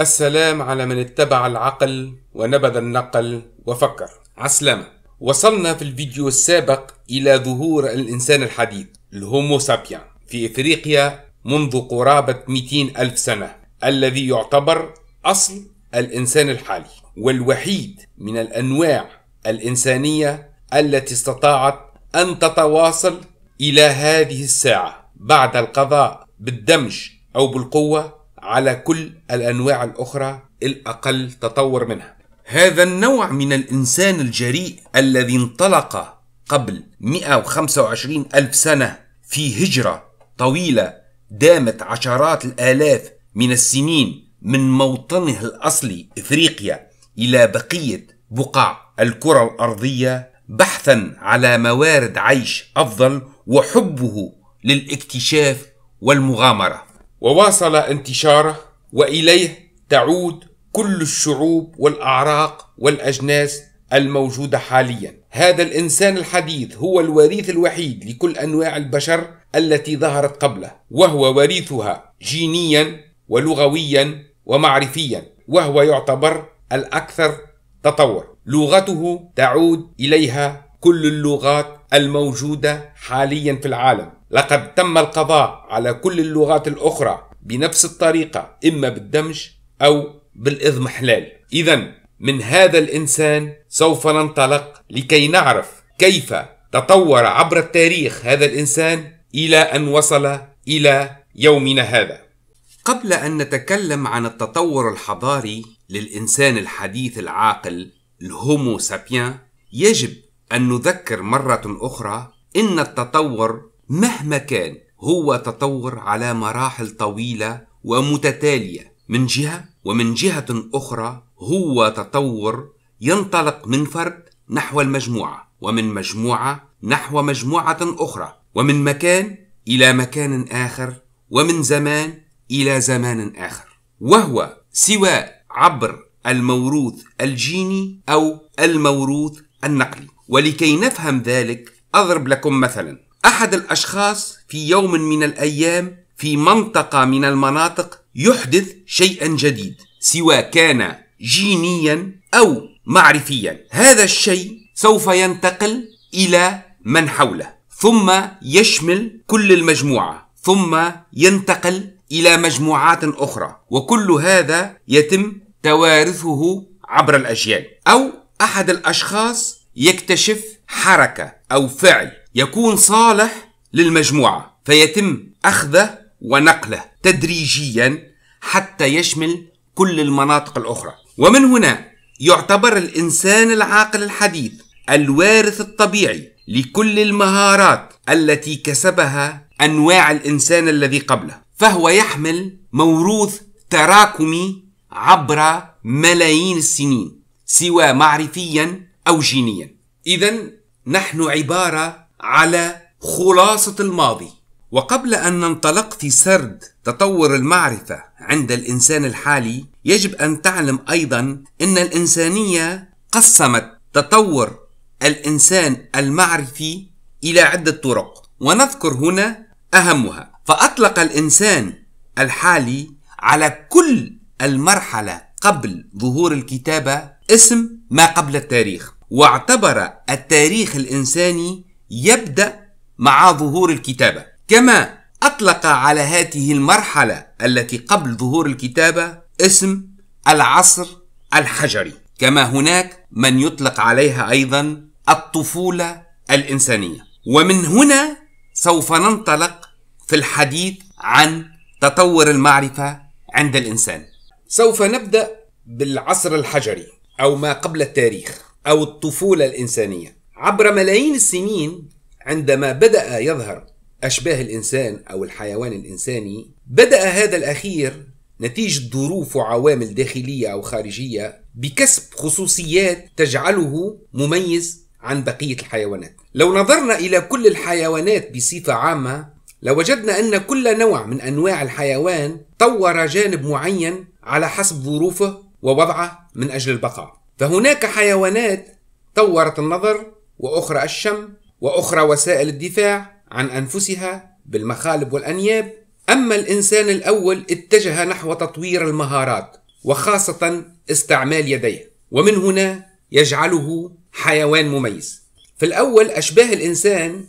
السلام على من اتبع العقل ونبذ النقل وفكر عسلامة وصلنا في الفيديو السابق إلى ظهور الإنسان الحديث الهومو سابيان في إفريقيا منذ قرابة 200 ألف سنة الذي يعتبر أصل الإنسان الحالي والوحيد من الأنواع الإنسانية التي استطاعت أن تتواصل إلى هذه الساعة بعد القضاء بالدمج أو بالقوة على كل الأنواع الأخرى الأقل تطور منها هذا النوع من الإنسان الجريء الذي انطلق قبل 125 ألف سنة في هجرة طويلة دامت عشرات الآلاف من السنين من موطنه الأصلي إفريقيا إلى بقية بقاع الكرة الأرضية بحثا على موارد عيش أفضل وحبه للاكتشاف والمغامرة وواصل انتشاره واليه تعود كل الشعوب والاعراق والاجناس الموجوده حاليا هذا الانسان الحديث هو الوريث الوحيد لكل انواع البشر التي ظهرت قبله وهو وريثها جينيا ولغويا ومعرفيا وهو يعتبر الاكثر تطور لغته تعود اليها كل اللغات الموجوده حاليا في العالم لقد تم القضاء على كل اللغات الأخرى بنفس الطريقة إما بالدمج أو بالإضمحلال إذا من هذا الإنسان سوف ننطلق لكي نعرف كيف تطور عبر التاريخ هذا الإنسان إلى أن وصل إلى يومنا هذا قبل أن نتكلم عن التطور الحضاري للإنسان الحديث العاقل الهومو سابيان يجب أن نذكر مرة أخرى إن التطور مهما كان هو تطور على مراحل طويلة ومتتالية من جهة ومن جهة أخرى هو تطور ينطلق من فرد نحو المجموعة ومن مجموعة نحو مجموعة أخرى ومن مكان إلى مكان آخر ومن زمان إلى زمان آخر وهو سواء عبر الموروث الجيني أو الموروث النقلي ولكي نفهم ذلك أضرب لكم مثلا أحد الأشخاص في يوم من الأيام في منطقة من المناطق يحدث شيئا جديد سواء كان جينيا أو معرفيا هذا الشيء سوف ينتقل إلى من حوله ثم يشمل كل المجموعة ثم ينتقل إلى مجموعات أخرى وكل هذا يتم توارثه عبر الأجيال أو أحد الأشخاص يكتشف حركة أو فعل يكون صالح للمجموعة فيتم أخذه ونقله تدريجيا حتى يشمل كل المناطق الأخرى ومن هنا يعتبر الإنسان العاقل الحديث الوارث الطبيعي لكل المهارات التي كسبها أنواع الإنسان الذي قبله فهو يحمل موروث تراكمي عبر ملايين السنين سواء معرفيا أو جينيا إذا نحن عبارة على خلاصة الماضي وقبل أن ننطلق في سرد تطور المعرفة عند الإنسان الحالي يجب أن تعلم أيضا أن الإنسانية قسمت تطور الإنسان المعرفي إلى عدة طرق ونذكر هنا أهمها فأطلق الإنسان الحالي على كل المرحلة قبل ظهور الكتابة اسم ما قبل التاريخ واعتبر التاريخ الإنساني يبدأ مع ظهور الكتابة كما أطلق على هذه المرحلة التي قبل ظهور الكتابة اسم العصر الحجري كما هناك من يطلق عليها أيضا الطفولة الإنسانية ومن هنا سوف ننطلق في الحديث عن تطور المعرفة عند الإنسان سوف نبدأ بالعصر الحجري أو ما قبل التاريخ أو الطفولة الإنسانية عبر ملايين السنين عندما بدأ يظهر أشباه الإنسان أو الحيوان الإنساني بدأ هذا الأخير نتيجة ظروف وعوامل داخلية أو خارجية بكسب خصوصيات تجعله مميز عن بقية الحيوانات لو نظرنا إلى كل الحيوانات بصفة عامة لوجدنا أن كل نوع من أنواع الحيوان طور جانب معين على حسب ظروفه ووضعه من أجل البقاء فهناك حيوانات طورت النظر واخرى الشم واخرى وسائل الدفاع عن انفسها بالمخالب والانياب اما الانسان الاول اتجه نحو تطوير المهارات وخاصه استعمال يديه ومن هنا يجعله حيوان مميز في الاول اشباه الانسان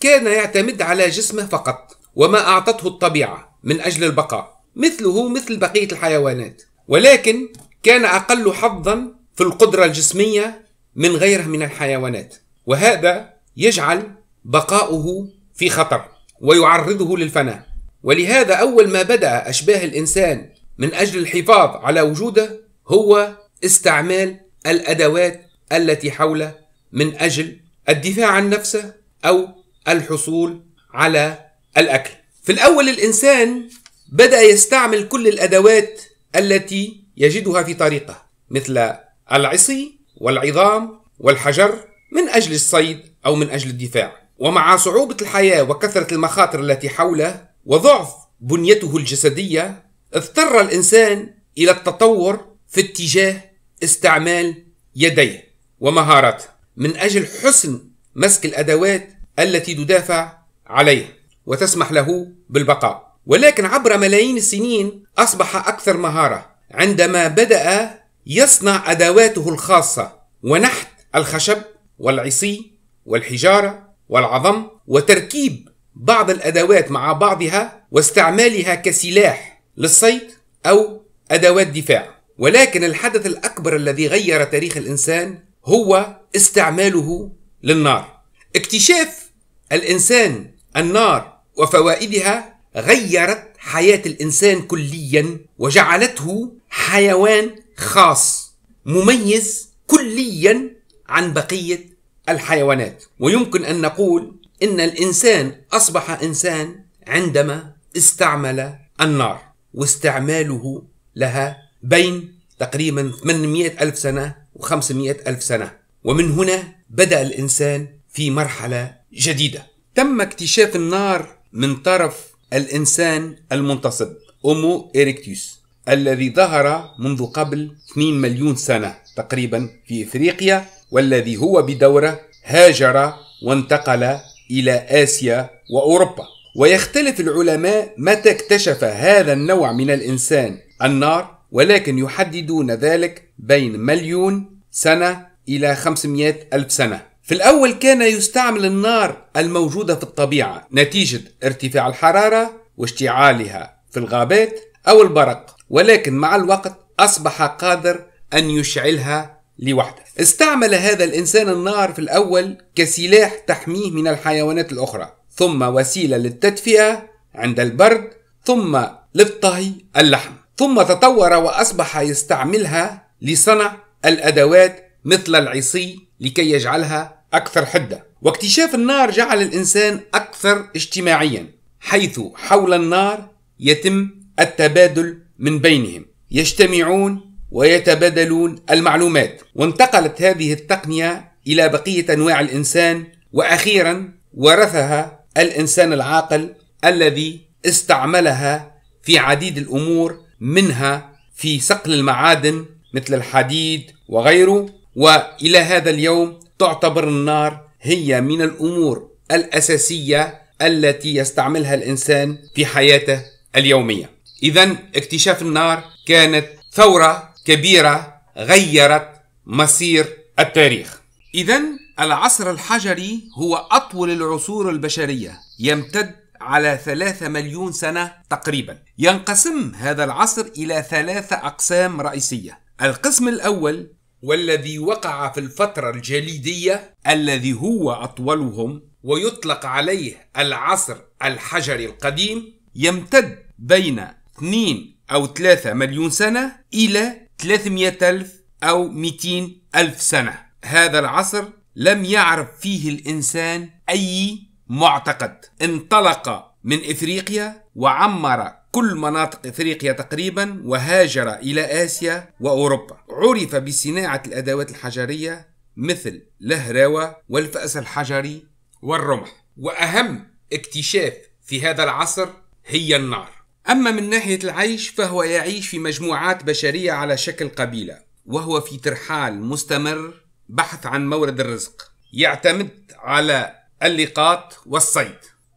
كان يعتمد على جسمه فقط وما اعطته الطبيعه من اجل البقاء مثله مثل بقيه الحيوانات ولكن كان اقل حظا في القدرة الجسمية من غيره من الحيوانات وهذا يجعل بقاؤه في خطر ويعرضه للفناء ولهذا أول ما بدأ أشباه الإنسان من أجل الحفاظ على وجوده هو استعمال الأدوات التي حوله من أجل الدفاع عن نفسه أو الحصول على الأكل في الأول الإنسان بدأ يستعمل كل الأدوات التي يجدها في طريقه مثل العصي والعظام والحجر من أجل الصيد أو من أجل الدفاع ومع صعوبة الحياة وكثرة المخاطر التي حوله وضعف بنيته الجسدية اضطر الإنسان إلى التطور في اتجاه استعمال يديه ومهاراته من أجل حسن مسك الأدوات التي تدافع عليه وتسمح له بالبقاء ولكن عبر ملايين السنين أصبح أكثر مهارة عندما بدأ يصنع أدواته الخاصة ونحت الخشب والعصي والحجارة والعظم وتركيب بعض الأدوات مع بعضها واستعمالها كسلاح للصيد أو أدوات دفاع ولكن الحدث الأكبر الذي غير تاريخ الإنسان هو استعماله للنار اكتشاف الإنسان النار وفوائدها غيرت حياة الإنسان كليا وجعلته حيوان خاص مميز كليا عن بقيه الحيوانات ويمكن ان نقول ان الانسان اصبح انسان عندما استعمل النار واستعماله لها بين تقريبا 800 ألف سنة و500 ألف سنة ومن هنا بدأ الإنسان في مرحلة جديدة تم اكتشاف النار من طرف الإنسان المنتصب أومو إيريكتوس الذي ظهر منذ قبل 2 مليون سنة تقريبا في إفريقيا والذي هو بدوره هاجر وانتقل إلى آسيا وأوروبا ويختلف العلماء متى اكتشف هذا النوع من الإنسان النار ولكن يحددون ذلك بين مليون سنة إلى 500 ألف سنة في الأول كان يستعمل النار الموجودة في الطبيعة نتيجة ارتفاع الحرارة واشتعالها في الغابات أو البرق ولكن مع الوقت أصبح قادر أن يشعلها لوحده استعمل هذا الإنسان النار في الأول كسلاح تحميه من الحيوانات الأخرى ثم وسيلة للتدفئة عند البرد ثم للطهي اللحم ثم تطور وأصبح يستعملها لصنع الأدوات مثل العصي لكي يجعلها أكثر حدة واكتشاف النار جعل الإنسان أكثر اجتماعيا حيث حول النار يتم التبادل من بينهم يجتمعون ويتبادلون المعلومات وانتقلت هذه التقنية إلى بقية أنواع الإنسان وأخيرا ورثها الإنسان العاقل الذي استعملها في عديد الأمور منها في صقل المعادن مثل الحديد وغيره والى هذا اليوم تعتبر النار هي من الامور الاساسيه التي يستعملها الانسان في حياته اليوميه إذا اكتشاف النار كانت ثورة كبيرة غيرت مصير التاريخ إذا العصر الحجري هو أطول العصور البشرية يمتد على ثلاثة مليون سنة تقريبا ينقسم هذا العصر إلى ثلاثة أقسام رئيسية القسم الأول والذي وقع في الفترة الجليدية الذي هو أطولهم ويطلق عليه العصر الحجري القديم يمتد بين 2 أو 3 مليون سنة إلى 300 ألف أو 200 ألف سنة هذا العصر لم يعرف فيه الإنسان أي معتقد انطلق من إفريقيا وعمر كل مناطق افريقيا تقريبا وهاجر الى اسيا واوروبا عرف بصناعه الادوات الحجريه مثل الهراوه والفاس الحجري والرمح واهم اكتشاف في هذا العصر هي النار أما من ناحية العيش فهو يعيش في مجموعات بشرية على شكل قبيلة وهو في ترحال مستمر بحث عن مورد الرزق يعتمد على اللقاط والصيد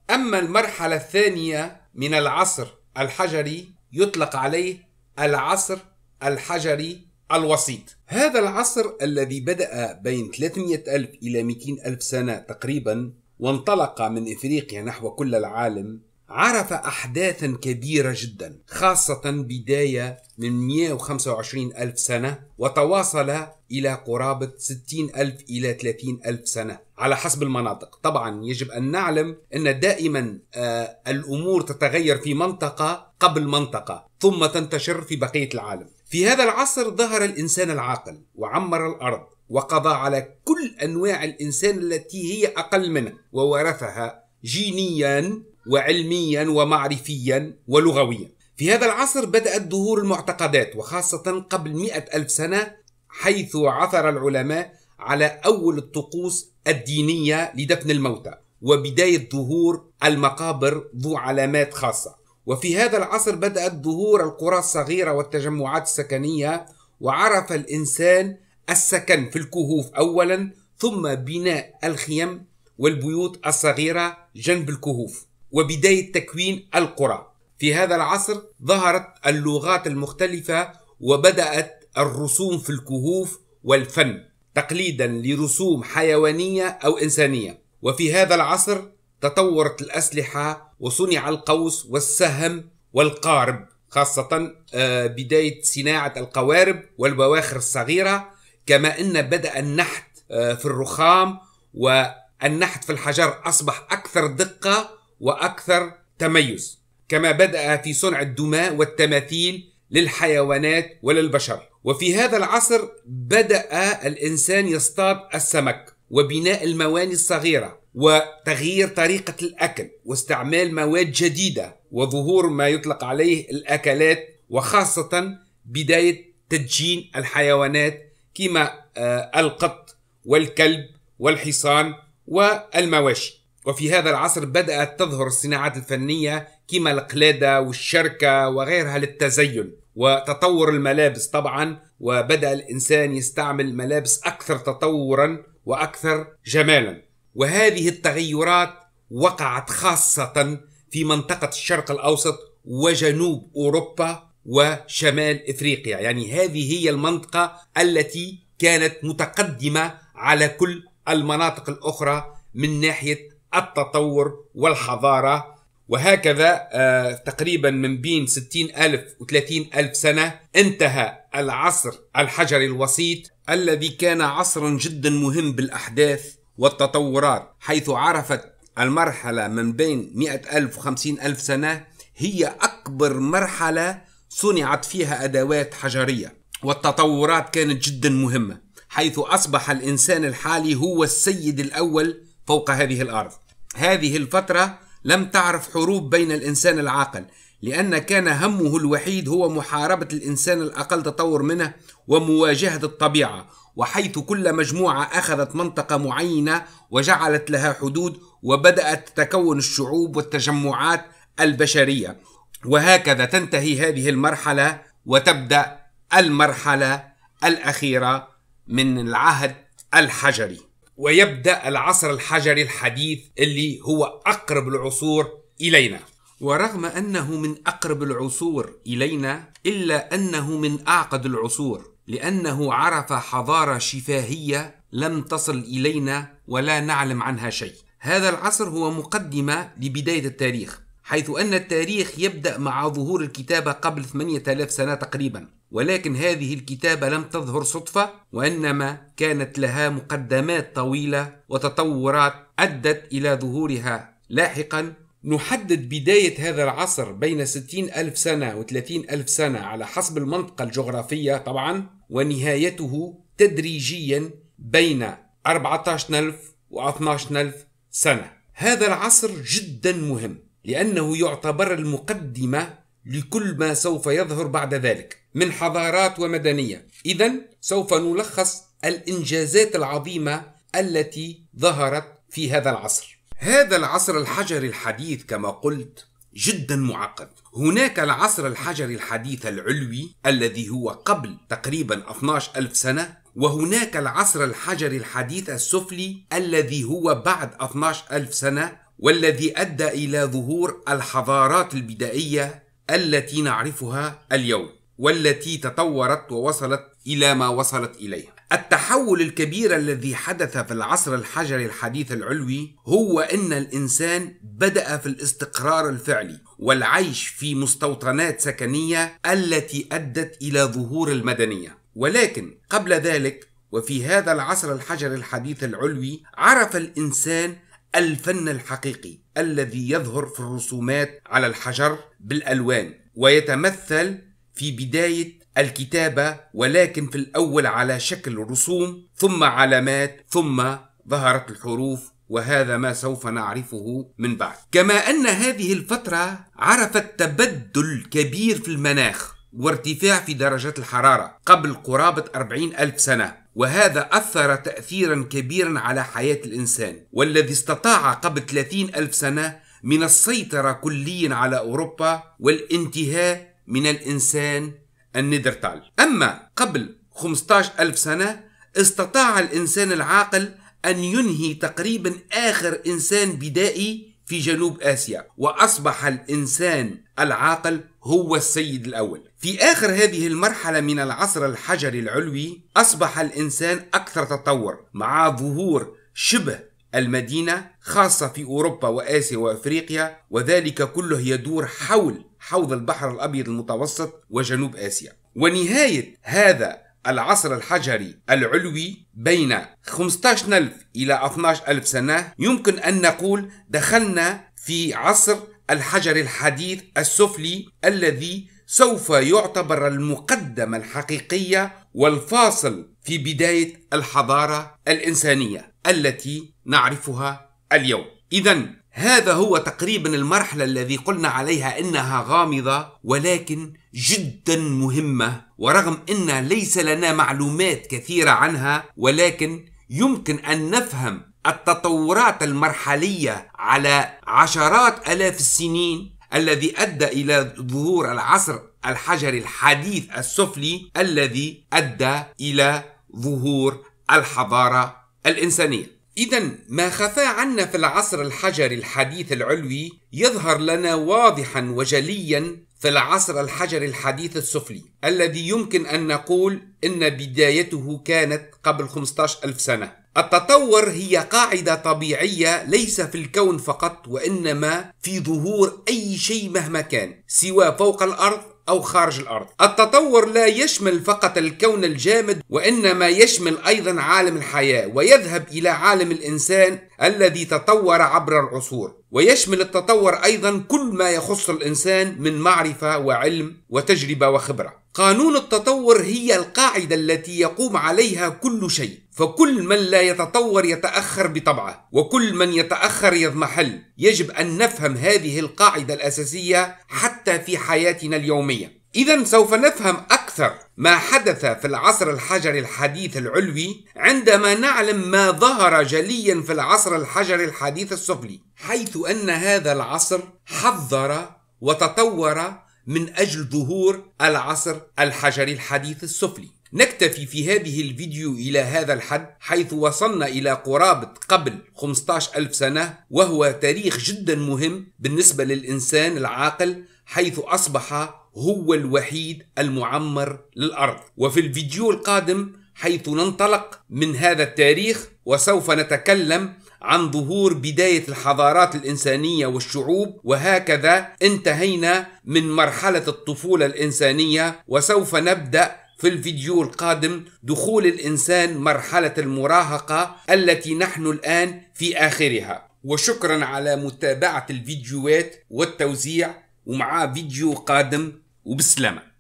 أما المرحلة الثانية من العصر الحجري يطلق عليه العصر الحجري الوسيط هذا العصر الذي بدأ بين 300 ألف إلى 200 ألف سنة تقريبا وانطلق من إفريقيا نحو كل العالم عرف أحداثا كبيرة جدا خاصة بداية من 125 ألف سنة وتواصل إلى قرابة 60 ألف إلى 30 ألف سنة على حسب المناطق طبعا يجب أن نعلم أن دائما آه الأمور تتغير في منطقة قبل منطقة ثم تنتشر في بقية العالم في هذا العصر ظهر الإنسان العاقل وعمر الأرض وقضى على كل أنواع الإنسان التي هي أقل منه وورثها جينيا وعلميا ومعرفيا ولغويا في هذا العصر بدأت ظهور المعتقدات وخاصة قبل مئة ألف سنة حيث عثر العلماء على أول الطقوس الدينية لدفن الموتى وبداية ظهور المقابر ذو علامات خاصة وفي هذا العصر بدأت ظهور القرى الصغيرة والتجمعات السكنية وعرف الإنسان السكن في الكهوف أولا ثم بناء الخيم والبيوت الصغيرة جنب الكهوف وبداية تكوين القرى في هذا العصر ظهرت اللغات المختلفة وبدأت الرسوم في الكهوف والفن تقليدا لرسوم حيوانية أو إنسانية وفي هذا العصر تطورت الأسلحة وصنع القوس والسهم والقارب خاصة آه، بداية صناعة القوارب والبواخر الصغيرة كما أن بدأ النحت آه، في الرخام والنحت في الحجر أصبح أكثر دقة واكثر تميز كما بدا في صنع الدماء والتماثيل للحيوانات وللبشر وفي هذا العصر بدا الانسان يصطاد السمك وبناء المواني الصغيره وتغيير طريقه الاكل واستعمال مواد جديده وظهور ما يطلق عليه الاكلات وخاصه بدايه تدجين الحيوانات كما آه، القط والكلب والحصان والمواشي وفي هذا العصر بدأت تظهر الصناعات الفنية كما القلادة والشركة وغيرها للتزين وتطور الملابس طبعا وبدأ الإنسان يستعمل ملابس أكثر تطورا وأكثر جمالا وهذه التغيرات وقعت خاصة في منطقة الشرق الأوسط وجنوب أوروبا وشمال إفريقيا يعني هذه هي المنطقة التي كانت متقدمة على كل المناطق الأخرى من ناحية التطور والحضارة وهكذا آه، تقريبا من بين 60 ألف و 30 ألف سنة انتهى العصر الحجري الوسيط الذي كان عصرا جدا مهم بالأحداث والتطورات حيث عرفت المرحلة من بين 100 ألف و 50 ألف سنة هي أكبر مرحلة صنعت فيها أدوات حجرية والتطورات كانت جدا مهمة حيث أصبح الإنسان الحالي هو السيد الأول فوق هذه الأرض هذه الفترة لم تعرف حروب بين الإنسان العاقل لأن كان همه الوحيد هو محاربة الإنسان الأقل تطور منه ومواجهة الطبيعة وحيث كل مجموعة أخذت منطقة معينة وجعلت لها حدود وبدأت تتكون الشعوب والتجمعات البشرية وهكذا تنتهي هذه المرحلة وتبدأ المرحلة الأخيرة من العهد الحجري ويبدأ العصر الحجري الحديث اللي هو أقرب العصور إلينا ورغم أنه من أقرب العصور إلينا إلا أنه من أعقد العصور لأنه عرف حضارة شفاهية لم تصل إلينا ولا نعلم عنها شيء هذا العصر هو مقدمة لبداية التاريخ حيث أن التاريخ يبدأ مع ظهور الكتابة قبل 8000 سنة تقريبا ولكن هذه الكتابة لم تظهر صدفة وإنما كانت لها مقدمات طويلة وتطورات أدت إلى ظهورها لاحقا نحدد بداية هذا العصر بين 60 ألف سنة و 30 ألف سنة على حسب المنطقة الجغرافية طبعا ونهايته تدريجيا بين 14 ألف و 12 ألف سنة هذا العصر جدا مهم لأنه يعتبر المقدمة لكل ما سوف يظهر بعد ذلك من حضارات ومدنية إذا سوف نلخص الإنجازات العظيمة التي ظهرت في هذا العصر هذا العصر الحجري الحديث كما قلت جدا معقد هناك العصر الحجري الحديث العلوي الذي هو قبل تقريبا 12 ألف سنة وهناك العصر الحجري الحديث السفلي الذي هو بعد 12 ألف سنة والذي ادى الى ظهور الحضارات البدائيه التي نعرفها اليوم والتي تطورت ووصلت الى ما وصلت اليه التحول الكبير الذي حدث في العصر الحجري الحديث العلوي هو ان الانسان بدا في الاستقرار الفعلي والعيش في مستوطنات سكنيه التي ادت الى ظهور المدنيه ولكن قبل ذلك وفي هذا العصر الحجري الحديث العلوي عرف الانسان الفن الحقيقي الذي يظهر في الرسومات على الحجر بالالوان ويتمثل في بدايه الكتابه ولكن في الاول على شكل رسوم ثم علامات ثم ظهرت الحروف وهذا ما سوف نعرفه من بعد كما ان هذه الفتره عرفت تبدل كبير في المناخ وارتفاع في درجات الحراره قبل قرابه 40 الف سنه وهذا أثر تأثيرا كبيرا على حياة الإنسان والذي استطاع قبل 30 ألف سنة من السيطرة كليا على أوروبا والانتهاء من الإنسان النيدرتال أما قبل 15 ألف سنة استطاع الإنسان العاقل أن ينهي تقريبا آخر إنسان بدائي في جنوب آسيا وأصبح الإنسان العاقل هو السيد الأول في آخر هذه المرحلة من العصر الحجري العلوي أصبح الإنسان أكثر تطور مع ظهور شبه المدينة خاصة في أوروبا وآسيا وأفريقيا وذلك كله يدور حول حوض البحر الأبيض المتوسط وجنوب آسيا ونهاية هذا العصر الحجري العلوي بين 15000 إلى 12000 سنة يمكن أن نقول دخلنا في عصر الحجر الحديث السفلي الذي سوف يعتبر المقدمة الحقيقية والفاصل في بداية الحضارة الإنسانية التي نعرفها اليوم إذا هذا هو تقريبا المرحلة الذي قلنا عليها انها غامضة ولكن جدا مهمة ورغم ان ليس لنا معلومات كثيرة عنها ولكن يمكن ان نفهم التطورات المرحلية على عشرات الاف السنين الذي ادى الى ظهور العصر الحجري الحديث السفلي الذي ادى الى ظهور الحضارة الانسانية إذا ما خفى عنا في العصر الحجري الحديث العلوي يظهر لنا واضحا وجليا في العصر الحجري الحديث السفلي الذي يمكن أن نقول إن بدايته كانت قبل 15 ألف سنة التطور هي قاعدة طبيعية ليس في الكون فقط وإنما في ظهور أي شيء مهما كان سواء فوق الأرض أو خارج الأرض. التطور لا يشمل فقط الكون الجامد وإنما يشمل أيضا عالم الحياة ويذهب إلى عالم الإنسان الذي تطور عبر العصور. ويشمل التطور أيضا كل ما يخص الإنسان من معرفة وعلم وتجربة وخبرة. قانون التطور هي القاعدة التي يقوم عليها كل شيء. فكل من لا يتطور يتأخر بطبعه وكل من يتأخر يضمحل يجب أن نفهم هذه القاعدة الأساسية حتى في حياتنا اليومية إذا سوف نفهم أكثر ما حدث في العصر الحجري الحديث العلوي عندما نعلم ما ظهر جليا في العصر الحجري الحديث السفلي حيث أن هذا العصر حذر وتطور من أجل ظهور العصر الحجري الحديث السفلي نكتفي في هذه الفيديو إلى هذا الحد حيث وصلنا إلى قرابة قبل 15 ألف سنة وهو تاريخ جدا مهم بالنسبة للإنسان العاقل حيث أصبح هو الوحيد المعمر للأرض وفي الفيديو القادم حيث ننطلق من هذا التاريخ وسوف نتكلم عن ظهور بداية الحضارات الإنسانية والشعوب وهكذا انتهينا من مرحلة الطفولة الإنسانية وسوف نبدأ في الفيديو القادم دخول الإنسان مرحلة المراهقة التي نحن الآن في آخرها وشكرا على متابعة الفيديوهات والتوزيع ومعاه فيديو قادم وبسلامه